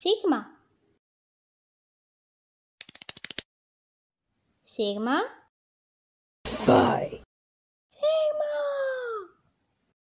sigma sigma phi